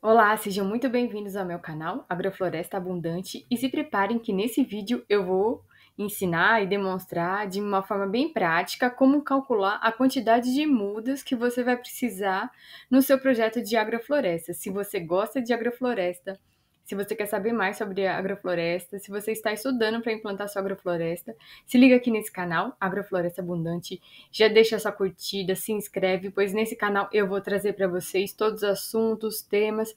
Olá, sejam muito bem-vindos ao meu canal Agrofloresta Abundante e se preparem que nesse vídeo eu vou ensinar e demonstrar de uma forma bem prática como calcular a quantidade de mudas que você vai precisar no seu projeto de agrofloresta. Se você gosta de agrofloresta, se você quer saber mais sobre a agrofloresta, se você está estudando para implantar sua agrofloresta, se liga aqui nesse canal, Agrofloresta Abundante. Já deixa sua curtida, se inscreve, pois nesse canal eu vou trazer para vocês todos os assuntos, temas,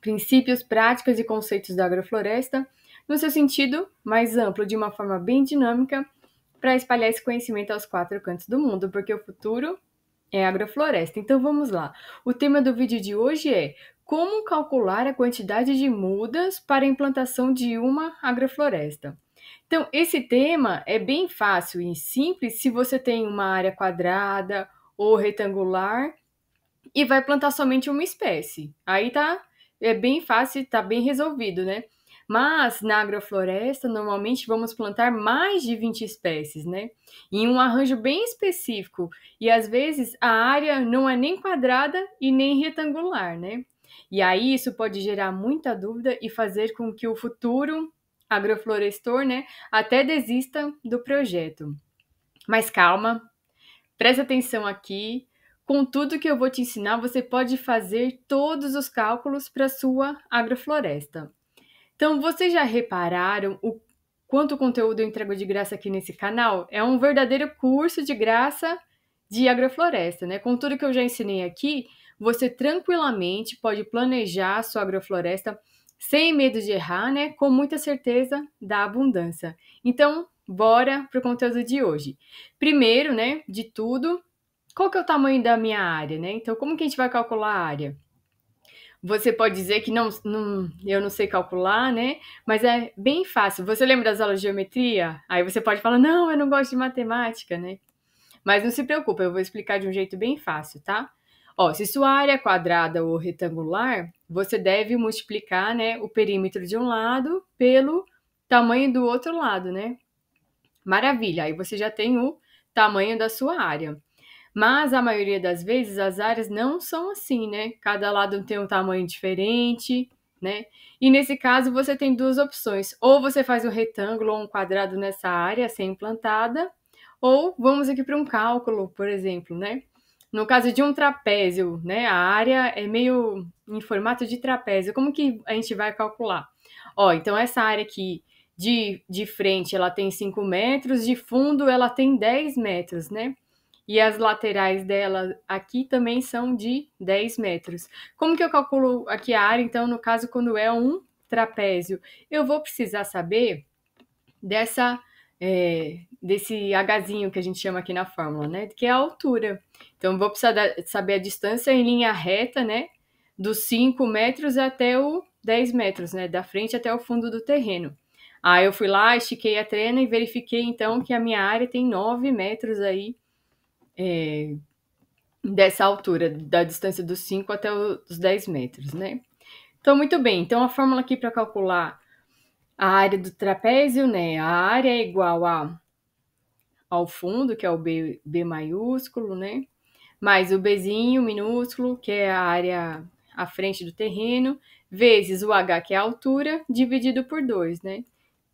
princípios, práticas e conceitos da agrofloresta, no seu sentido mais amplo, de uma forma bem dinâmica, para espalhar esse conhecimento aos quatro cantos do mundo, porque o futuro é agrofloresta. Então vamos lá. O tema do vídeo de hoje é como calcular a quantidade de mudas para a implantação de uma agrofloresta. Então, esse tema é bem fácil e simples se você tem uma área quadrada ou retangular e vai plantar somente uma espécie. Aí tá é bem fácil, tá bem resolvido, né? Mas na agrofloresta, normalmente vamos plantar mais de 20 espécies, né? Em um arranjo bem específico. E às vezes a área não é nem quadrada e nem retangular, né? E aí isso pode gerar muita dúvida e fazer com que o futuro agroflorestor, né, até desista do projeto. Mas calma, preste atenção aqui. Com tudo que eu vou te ensinar, você pode fazer todos os cálculos para sua agrofloresta. Então, vocês já repararam o quanto conteúdo eu entrego de graça aqui nesse canal? É um verdadeiro curso de graça de agrofloresta, né? Com tudo que eu já ensinei aqui, você tranquilamente pode planejar a sua agrofloresta sem medo de errar, né? Com muita certeza da abundância. Então, bora para o conteúdo de hoje. Primeiro, né, de tudo, qual que é o tamanho da minha área, né? Então, como que a gente vai calcular a área? Você pode dizer que não, não, eu não sei calcular, né? Mas é bem fácil. Você lembra das aulas de geometria? Aí você pode falar, não, eu não gosto de matemática, né? Mas não se preocupe, eu vou explicar de um jeito bem fácil, tá? Ó, se sua área é quadrada ou retangular, você deve multiplicar né, o perímetro de um lado pelo tamanho do outro lado, né? Maravilha, aí você já tem o tamanho da sua área. Mas a maioria das vezes as áreas não são assim, né? Cada lado tem um tamanho diferente, né? E nesse caso você tem duas opções: ou você faz um retângulo ou um quadrado nessa área sem assim, implantada, ou vamos aqui para um cálculo, por exemplo, né? No caso de um trapézio, né, a área é meio em formato de trapézio. Como que a gente vai calcular? Ó, então essa área aqui de, de frente ela tem 5 metros, de fundo ela tem 10 metros, né? E as laterais dela aqui também são de 10 metros. Como que eu calculo aqui a área? Então, no caso, quando é um trapézio, eu vou precisar saber dessa é, desse Hzinho que a gente chama aqui na fórmula, né? Que é a altura. Então, vou precisar da, saber a distância em linha reta, né? Dos 5 metros até o 10 metros, né? Da frente até o fundo do terreno. Aí eu fui lá, estiquei a trena e verifiquei então que a minha área tem 9 metros aí é, dessa altura, da distância dos 5 até os 10 metros, né? Então, muito bem. Então, a fórmula aqui para calcular a área do trapézio, né? A área é igual a ao fundo, que é o B, B maiúsculo, né? Mais o Bzinho minúsculo, que é a área à frente do terreno, vezes o H, que é a altura, dividido por 2, né?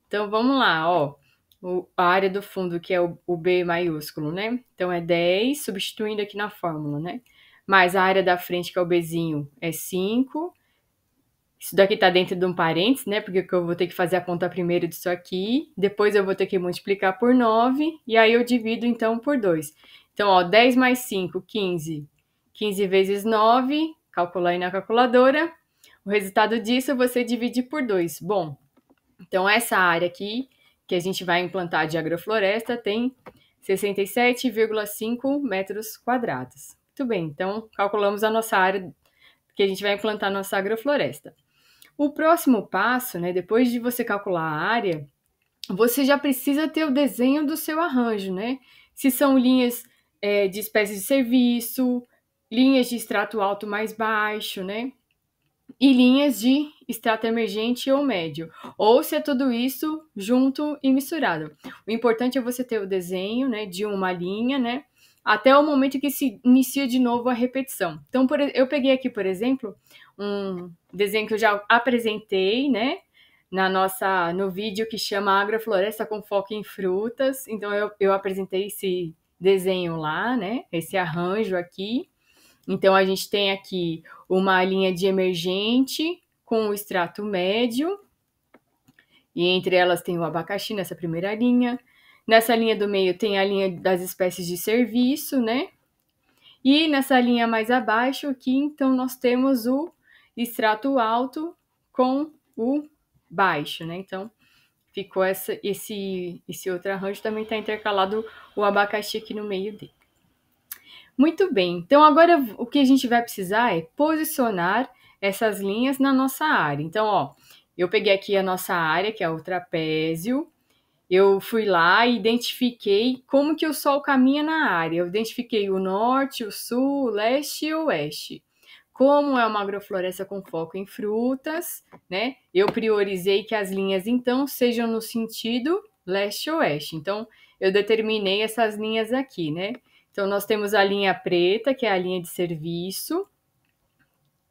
Então vamos lá, ó. O, a área do fundo, que é o, o B maiúsculo, né? Então é 10, substituindo aqui na fórmula, né? Mais a área da frente, que é o Bzinho, é 5 isso daqui tá dentro de um parênteses, né? Porque eu vou ter que fazer a conta primeiro disso aqui, depois eu vou ter que multiplicar por 9, e aí eu divido então por 2. Então, ó, 10 mais 5, 15. 15 vezes 9, calcular aí na calculadora. O resultado disso você divide por 2. Bom, então essa área aqui que a gente vai implantar de agrofloresta tem 67,5 metros quadrados. Muito bem, então calculamos a nossa área que a gente vai implantar nossa agrofloresta. O próximo passo, né, depois de você calcular a área, você já precisa ter o desenho do seu arranjo, né? Se são linhas é, de espécie de serviço, linhas de extrato alto mais baixo, né? E linhas de extrato emergente ou médio. Ou se é tudo isso junto e misturado. O importante é você ter o desenho, né, de uma linha, né? Até o momento que se inicia de novo a repetição. Então, por, eu peguei aqui, por exemplo, um desenho que eu já apresentei, né? Na nossa, no vídeo que chama Agrofloresta com foco em frutas. Então eu, eu apresentei esse desenho lá, né? Esse arranjo aqui. Então a gente tem aqui uma linha de emergente com o extrato médio. E entre elas tem o abacaxi nessa primeira linha. Nessa linha do meio tem a linha das espécies de serviço, né? E nessa linha mais abaixo aqui, então, nós temos o extrato alto com o baixo, né? Então, ficou essa, esse, esse outro arranjo, também está intercalado o abacaxi aqui no meio dele. Muito bem, então agora o que a gente vai precisar é posicionar essas linhas na nossa área. Então, ó, eu peguei aqui a nossa área, que é o trapézio, eu fui lá e identifiquei como que o Sol caminha na área. Eu identifiquei o norte, o sul, o leste e o oeste. Como é uma agrofloresta com foco em frutas, né? Eu priorizei que as linhas então sejam no sentido leste-oeste. Então, eu determinei essas linhas aqui, né? Então, nós temos a linha preta, que é a linha de serviço.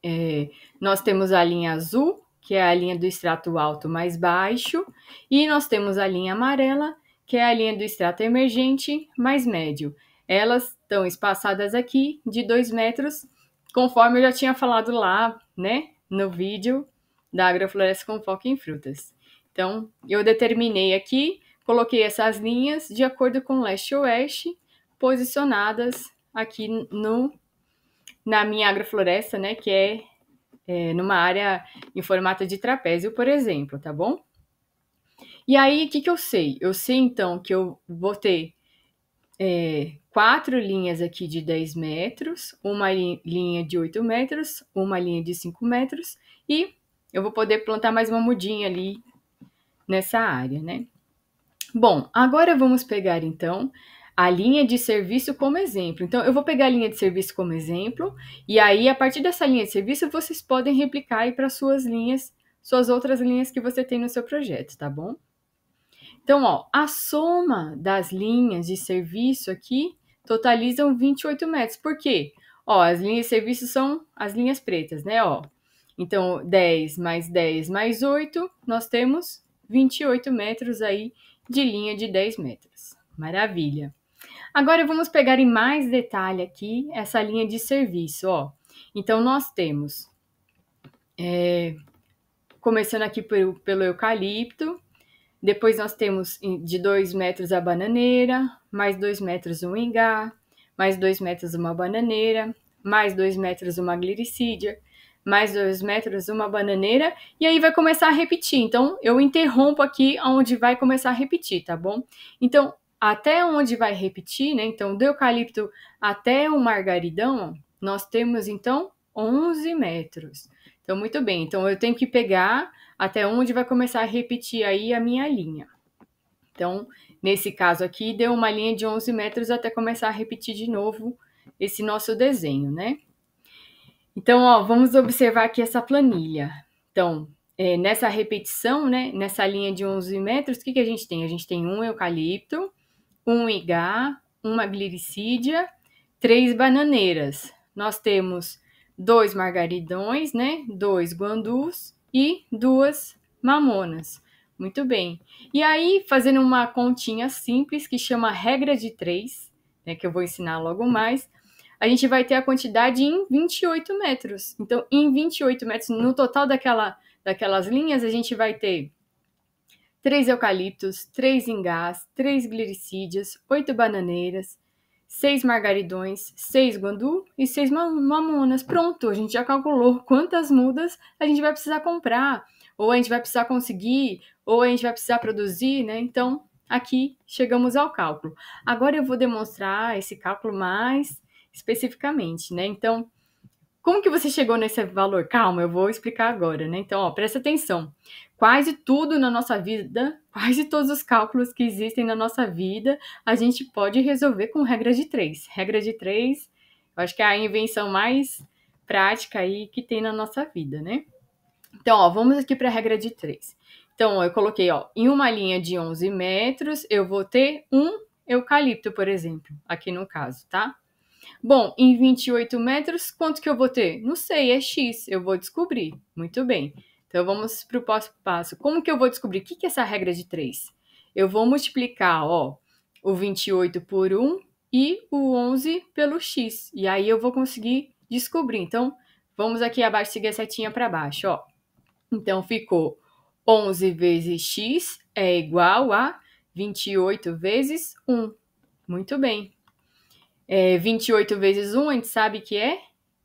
É, nós temos a linha azul, que é a linha do extrato alto mais baixo. E nós temos a linha amarela, que é a linha do extrato emergente mais médio. Elas estão espaçadas aqui de 2 metros conforme eu já tinha falado lá, né, no vídeo da agrofloresta com foco em frutas. Então, eu determinei aqui, coloquei essas linhas de acordo com leste oeste, posicionadas aqui no na minha agrofloresta, né, que é, é numa área em formato de trapézio, por exemplo, tá bom? E aí, o que, que eu sei? Eu sei, então, que eu vou ter é, quatro linhas aqui de 10 metros, uma linha de 8 metros, uma linha de 5 metros e eu vou poder plantar mais uma mudinha ali nessa área, né? Bom, agora vamos pegar então a linha de serviço como exemplo. Então, eu vou pegar a linha de serviço como exemplo, e aí, a partir dessa linha de serviço, vocês podem replicar aí para suas linhas, suas outras linhas que você tem no seu projeto, tá bom? Então, ó, a soma das linhas de serviço aqui totalizam 28 metros. Por quê? Ó, as linhas de serviço são as linhas pretas, né? Ó, então, 10 mais 10 mais 8, nós temos 28 metros aí de linha de 10 metros. Maravilha! Agora vamos pegar em mais detalhe aqui essa linha de serviço, ó. Então, nós temos, é, começando aqui pelo eucalipto, depois nós temos de 2 metros a bananeira, mais 2 metros um ingá, mais 2 metros uma bananeira, mais 2 metros uma gliricídia, mais 2 metros uma bananeira, e aí vai começar a repetir. Então, eu interrompo aqui onde vai começar a repetir, tá bom? Então, até onde vai repetir, né? Então, do eucalipto até o margaridão, nós temos então 11 metros. Então, muito bem. Então, eu tenho que pegar até onde vai começar a repetir aí a minha linha. Então, nesse caso aqui, deu uma linha de 11 metros até começar a repetir de novo esse nosso desenho, né? Então, ó, vamos observar aqui essa planilha. Então, é, nessa repetição, né, nessa linha de 11 metros, o que, que a gente tem? A gente tem um eucalipto, um igá, uma gliricídia, três bananeiras. Nós temos dois margaridões, né, dois guandus, e duas mamonas. Muito bem. E aí, fazendo uma continha simples que chama regra de três, né, que eu vou ensinar logo mais, a gente vai ter a quantidade em 28 metros. Então, em 28 metros, no total daquela, daquelas linhas, a gente vai ter três eucaliptos, três engás, três glicídias, oito bananeiras, seis margaridões, seis guandu e seis mamonas. Pronto, a gente já calculou quantas mudas a gente vai precisar comprar, ou a gente vai precisar conseguir, ou a gente vai precisar produzir, né? Então, aqui chegamos ao cálculo. Agora eu vou demonstrar esse cálculo mais especificamente, né? Então, como que você chegou nesse valor? Calma, eu vou explicar agora, né? Então, ó, presta atenção. Quase tudo na nossa vida, quase todos os cálculos que existem na nossa vida, a gente pode resolver com regra de três. Regra de três, eu acho que é a invenção mais prática aí que tem na nossa vida, né? Então, ó, vamos aqui para a regra de três. Então, eu coloquei, ó, em uma linha de 11 metros, eu vou ter um eucalipto, por exemplo, aqui no caso, tá? Bom, em 28 metros, quanto que eu vou ter? Não sei, é x, eu vou descobrir. Muito bem. Então vamos para o próximo passo. Como que eu vou descobrir? O que, que é essa regra de 3? Eu vou multiplicar ó, o 28 por 1 e o 11 pelo x. E aí eu vou conseguir descobrir. Então vamos aqui abaixo, seguir a setinha para baixo. Ó. Então ficou 11 vezes x é igual a 28 vezes 1. Muito bem é, 28 vezes 1, a gente sabe que é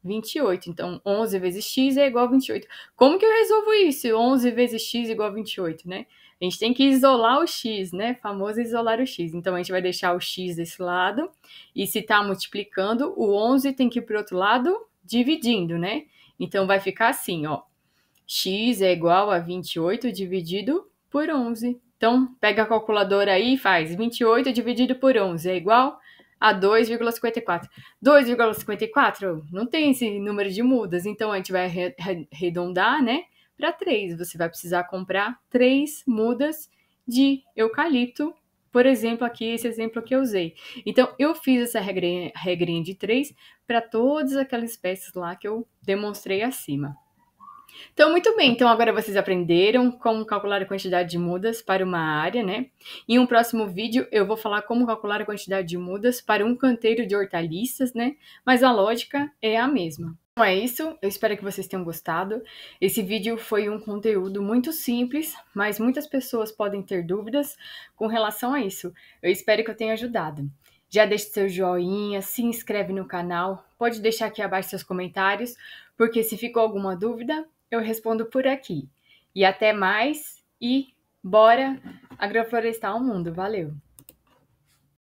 28. Então, 11 vezes x é igual a 28. Como que eu resolvo isso? 11 vezes x é igual a 28, né? A gente tem que isolar o x, né? Famoso isolar o x. Então, a gente vai deixar o x desse lado. E se está multiplicando, o 11 tem que ir para o outro lado dividindo, né? Então, vai ficar assim, ó. x é igual a 28 dividido por 11. Então, pega a calculadora aí e faz 28 dividido por 11 é igual a 2,54. 2,54 não tem esse número de mudas, então a gente vai arredondar, né, para 3. Você vai precisar comprar 3 mudas de eucalipto, por exemplo, aqui esse exemplo que eu usei. Então eu fiz essa regrinha, regrinha de 3 para todas aquelas espécies lá que eu demonstrei acima. Então, muito bem. Então, agora vocês aprenderam como calcular a quantidade de mudas para uma área, né? Em um próximo vídeo, eu vou falar como calcular a quantidade de mudas para um canteiro de hortaliças, né? Mas a lógica é a mesma. Então, é isso. Eu espero que vocês tenham gostado. Esse vídeo foi um conteúdo muito simples, mas muitas pessoas podem ter dúvidas com relação a isso. Eu espero que eu tenha ajudado. Já deixe seu joinha, se inscreve no canal, pode deixar aqui abaixo seus comentários, porque se ficou alguma dúvida, eu respondo por aqui. E até mais e bora agroflorestar o mundo. Valeu!